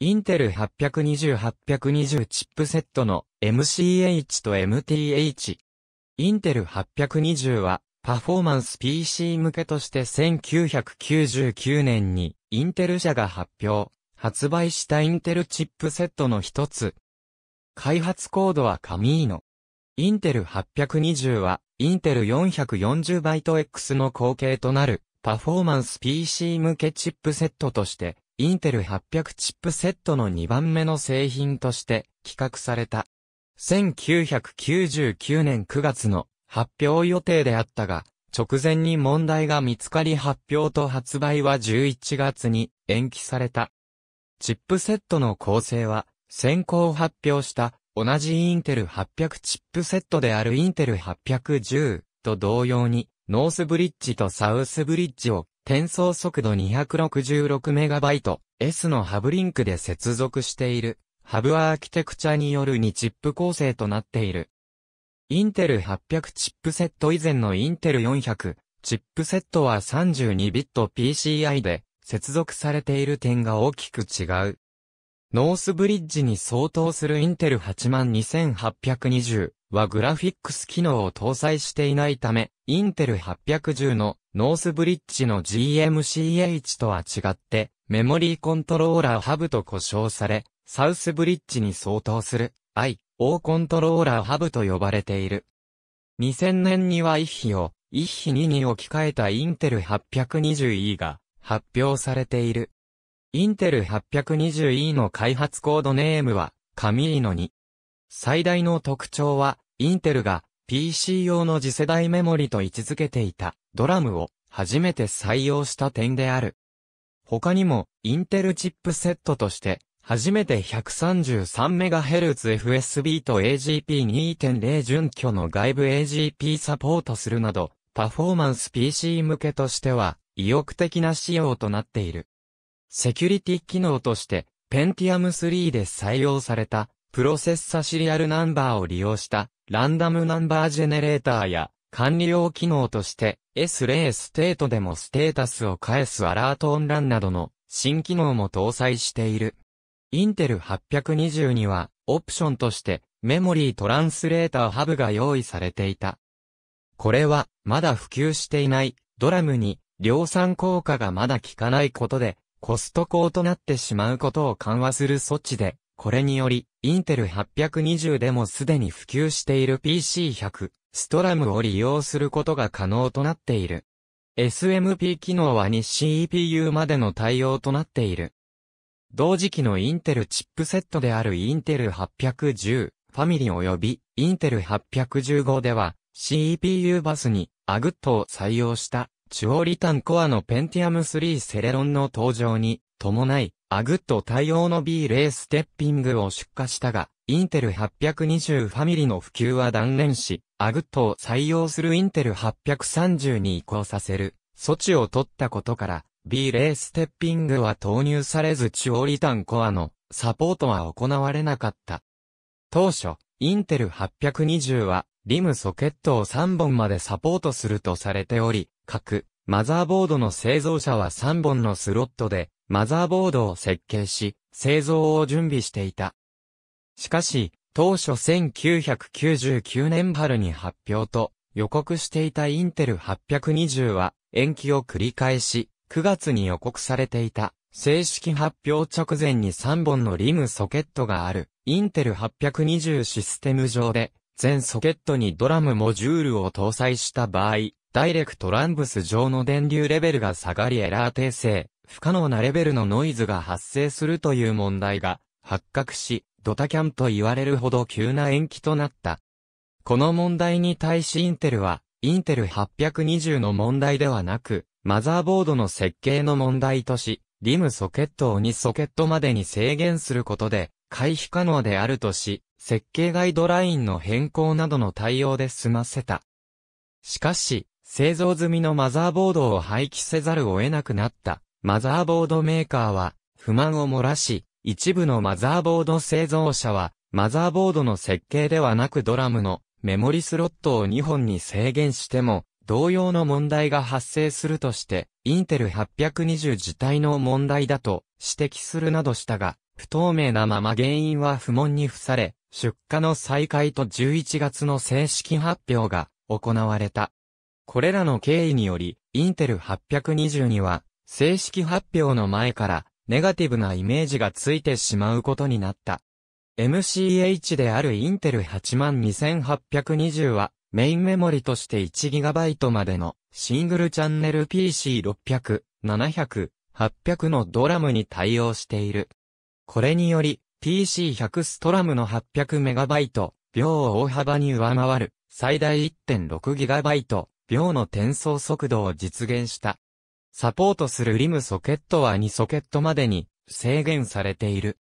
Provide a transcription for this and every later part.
インテル820-820チップセットの MCH と MTH。インテル820はパフォーマンス PC 向けとして1999年にインテル社が発表、発売したインテルチップセットの一つ。開発コードはカミーノ。インテル820はインテル 440byteX の後継となるパフォーマンス PC 向けチップセットとしてインテル800チップセットの2番目の製品として企画された。1999年9月の発表予定であったが、直前に問題が見つかり発表と発売は11月に延期された。チップセットの構成は、先行発表した同じインテル800チップセットであるインテル810と同様に、ノースブリッジとサウスブリッジを転送速度 266MB、S のハブリンクで接続している、ハブアーキテクチャによる2チップ構成となっている。インテル800チップセット以前のインテル400、チップセットは32ビット PCI で接続されている点が大きく違う。ノースブリッジに相当するインテル82820はグラフィックス機能を搭載していないため、インテル810のノースブリッジの GMCH とは違って、メモリーコントローラーハブと呼称され、サウスブリッジに相当する IO コントローラーハブと呼ばれている。2000年には一比を一比二に置き換えたインテル 820E が発表されている。インテル 820E の開発コードネームは、カミーノに。最大の特徴は、インテルが PC 用の次世代メモリと位置づけていたドラムを初めて採用した点である。他にも、インテルチップセットとして、初めて 133MHz FSB と AGP2.0 準拠の外部 AGP サポートするなど、パフォーマンス PC 向けとしては、意欲的な仕様となっている。セキュリティ機能として、Pentium 3で採用されたプロセッサシリアルナンバーを利用したランダムナンバージェネレーターや管理用機能として S0 ステートでもステータスを返すアラートオンランなどの新機能も搭載している。インテル820にはオプションとしてメモリートランスレーターハブが用意されていた。これはまだ普及していないドラムに量産効果がまだ効かないことでコスト高となってしまうことを緩和する措置でこれにより、インテル820でもすでに普及している PC100、ストラムを利用することが可能となっている。SMP 機能は日 c EPU までの対応となっている。同時期のインテルチップセットであるインテル810、ファミリー及びインテル815では CPU バスにアグッドを採用したチュオリタンコアのペンティアム3セレロンの登場に伴い、アグッド対応の B レーステッピングを出荷したが、インテル820ファミリの普及は断念し、アグッドを採用するインテル830に移行させる措置を取ったことから、B レーステッピングは投入されずチュオリタンコアのサポートは行われなかった。当初、インテル820はリムソケットを3本までサポートするとされており、各、マザーボードの製造者は3本のスロットで、マザーボードを設計し、製造を準備していた。しかし、当初1999年春に発表と予告していたインテル820は延期を繰り返し、9月に予告されていた正式発表直前に3本のリムソケットがあるインテル820システム上で全ソケットにドラムモジュールを搭載した場合、ダイレクトランブス上の電流レベルが下がりエラー訂正、不可能なレベルのノイズが発生するという問題が発覚し、ドタキャンと言われるほど急な延期となった。この問題に対しインテルは、インテル820の問題ではなく、マザーボードの設計の問題とし、リムソケットを2ソケットまでに制限することで、回避可能であるとし、設計ガイドラインの変更などの対応で済ませた。しかし、製造済みのマザーボードを廃棄せざるを得なくなったマザーボードメーカーは不満を漏らし、一部のマザーボード製造者はマザーボードの設計ではなくドラムのメモリスロットを2本に制限しても同様の問題が発生するとして、インテル820自体の問題だと指摘するなどしたが、不透明なまま原因は不問に付され、出荷の再開と11月の正式発表が行われた。これらの経緯により、インテル820には、正式発表の前から、ネガティブなイメージがついてしまうことになった。MCH であるインテル82820は、メインメモリとして 1GB までのシングルチャンネル PC600、700、800のドラムに対応している。これにより PC100 ストラムの 800MB 秒を大幅に上回る最大 1.6GB 秒の転送速度を実現した。サポートするリムソケットは2ソケットまでに制限されている。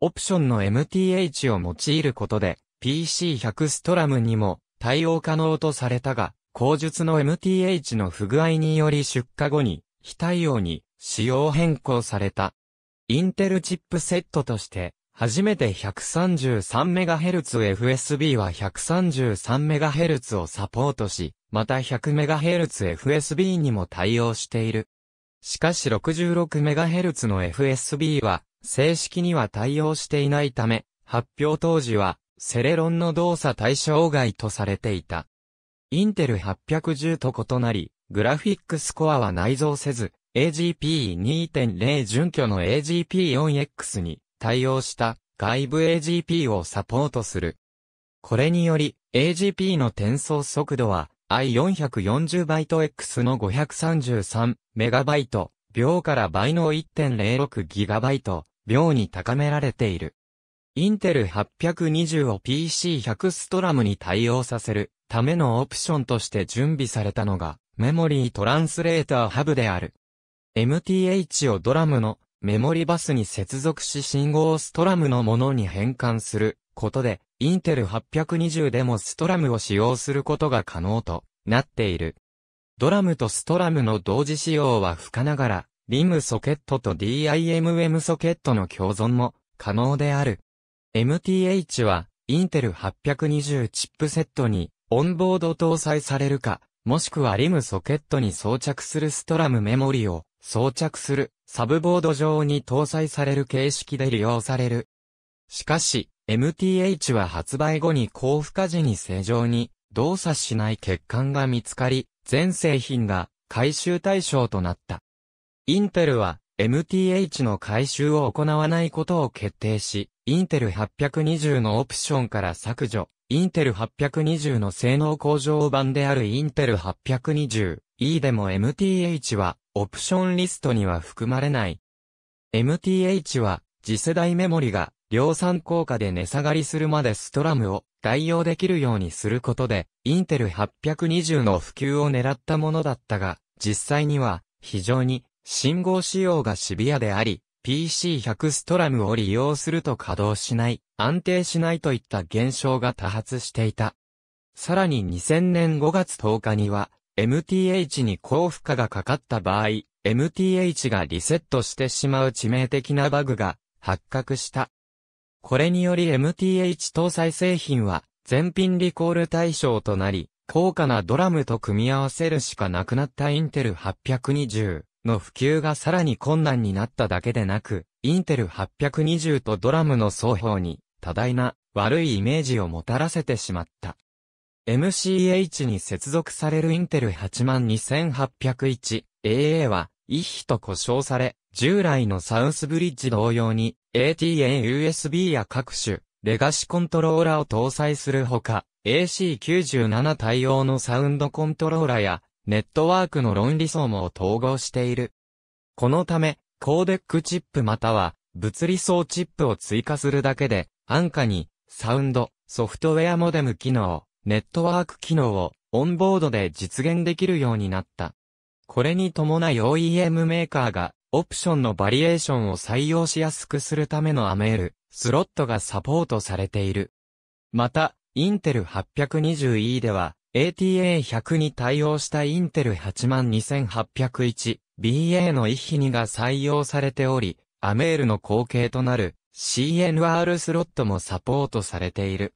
オプションの MTH を用いることで PC100 ストラムにも対応可能とされたが、後述の MTH の不具合により出荷後に非対応に仕様変更された。インテルチップセットとして初めて 133MHzFSB は 133MHz をサポートし、また 100MHzFSB にも対応している。しかし 66MHz の FSB は、正式には対応していないため、発表当時は、セレロンの動作対象外とされていた。インテル810と異なり、グラフィックスコアは内蔵せず、AGP2.0 準拠の AGP4X に対応した外部 AGP をサポートする。これにより AGP の転送速度は i440 バイト X の533メガバイト秒から倍の1.06ギガバイト秒に高められている。インテル820を PC100 ストラムに対応させるためのオプションとして準備されたのがメモリートランスレーターハブである。MTH をドラムのメモリバスに接続し信号をストラムのものに変換することで、インテル820でもストラムを使用することが可能となっている。ドラムとストラムの同時使用は不可ながら、リムソケットと DIMM ソケットの共存も可能である。MTH は、インテル820チップセットにオンボード搭載されるか、もしくはリムソケットに装着するストラムメモリを装着するサブボード上に搭載される形式で利用される。しかし、MTH は発売後に高負荷時に正常に動作しない欠陥が見つかり、全製品が回収対象となった。インテルは MTH の回収を行わないことを決定し、インテル820のオプションから削除インテル820の性能向上版であるインテル 820E でも MTH はオプションリストには含まれない。MTH は次世代メモリが量産効果で値下がりするまでストラムを代用できるようにすることで、インテル820の普及を狙ったものだったが、実際には非常に信号仕様がシビアであり、PC100 ストラムを利用すると稼働しない、安定しないといった現象が多発していた。さらに2000年5月10日には、MTH に高負荷がかかった場合、MTH がリセットしてしまう致命的なバグが発覚した。これにより MTH 搭載製品は全品リコール対象となり、高価なドラムと組み合わせるしかなくなったインテル820。の普及がさらに困難になっただけでなく、インテル820とドラムの双方に多大な悪いイメージをもたらせてしまった。MCH に接続されるインテル 82801AA は、一比と呼称され、従来のサウスブリッジ同様に ATA-USB や各種レガシコントローラを搭載するほか、AC97 対応のサウンドコントローラやネットワークの論理層も統合している。このため、コーデックチップまたは物理層チップを追加するだけで、安価にサウンド、ソフトウェアモデム機能、ネットワーク機能をオンボードで実現できるようになった。これに伴い OEM メーカーがオプションのバリエーションを採用しやすくするためのアメール、スロットがサポートされている。また、インテル 820E では、ATA100 に対応したインテル 82801BA の一比2が採用されており、アメールの後継となる CNR スロットもサポートされている。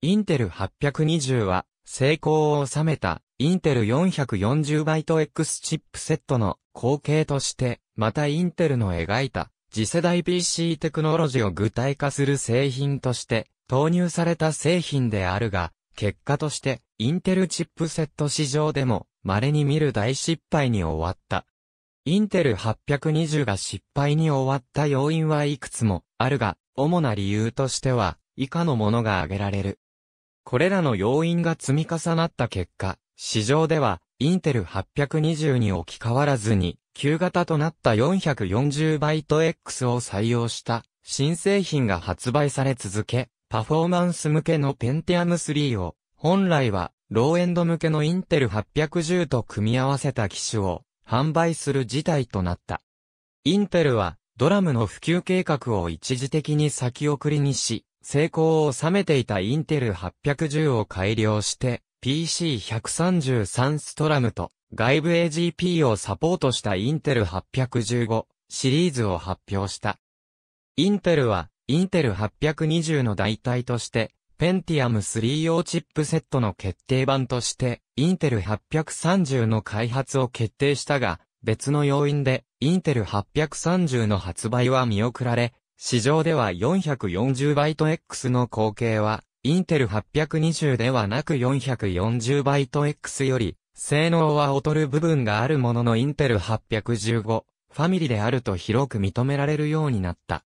インテル820は成功を収めたインテル4 4 0 b y t x チップセットの後継として、またインテルの描いた次世代 PC テクノロジーを具体化する製品として投入された製品であるが、結果として、インテルチップセット市場でも、稀に見る大失敗に終わった。インテル820が失敗に終わった要因はいくつもあるが、主な理由としては、以下のものが挙げられる。これらの要因が積み重なった結果、市場では、インテル820に置き換わらずに、旧型となった440バイト X を採用した新製品が発売され続け、パフォーマンス向けの Pentium 3を、本来は、ローエンド向けのインテル810と組み合わせた機種を、販売する事態となった。インテルは、ドラムの普及計画を一時的に先送りにし、成功を収めていたインテル810を改良して、PC133 ストラムと外部 AGP をサポートしたインテル815シリーズを発表した。インテルはインテル820の代替として、ペンティアム3用チップセットの決定版として、インテル830の開発を決定したが、別の要因で、インテル830の発売は見送られ、市場では 440ByteX の後継は、インテル820ではなく 440ByteX より、性能は劣る部分があるもののインテル815、ファミリであると広く認められるようになった。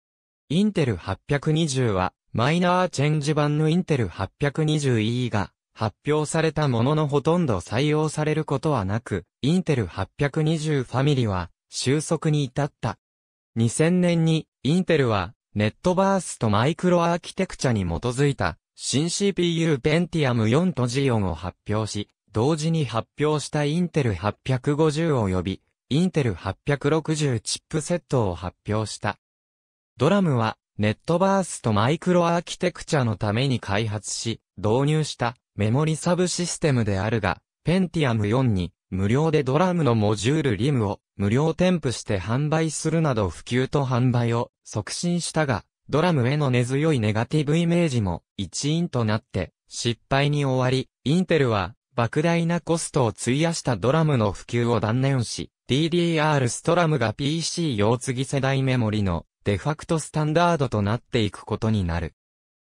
インテル820は、マイナーチェンジ版のインテル 820E が発表されたもののほとんど採用されることはなく、インテル820ファミリは収束に至った。2000年に、インテルは、ネットバースとマイクロアーキテクチャに基づいた、新 CPU ペンティアム4とジオンを発表し、同時に発表したインテル850及び、インテル860チップセットを発表した。ドラムは、ネットバースとマイクロアーキテクチャのために開発し、導入したメモリサブシステムであるが、Pentium 4に無料でドラムのモジュールリムを無料添付して販売するなど普及と販売を促進したが、ドラムへの根強いネガティブイメージも一因となって失敗に終わり、インテルは莫大なコストを費やしたドラムの普及を断念し、DDR ストラムが PC 用継ぎ世代メモリのデファクトスタンダードとなっていくことになる。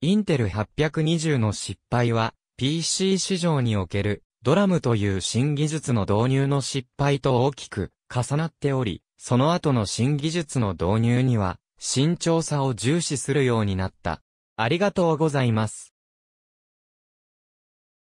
インテル820の失敗は、PC 市場におけるドラムという新技術の導入の失敗と大きく重なっており、その後の新技術の導入には、慎重さを重視するようになった。ありがとうございます。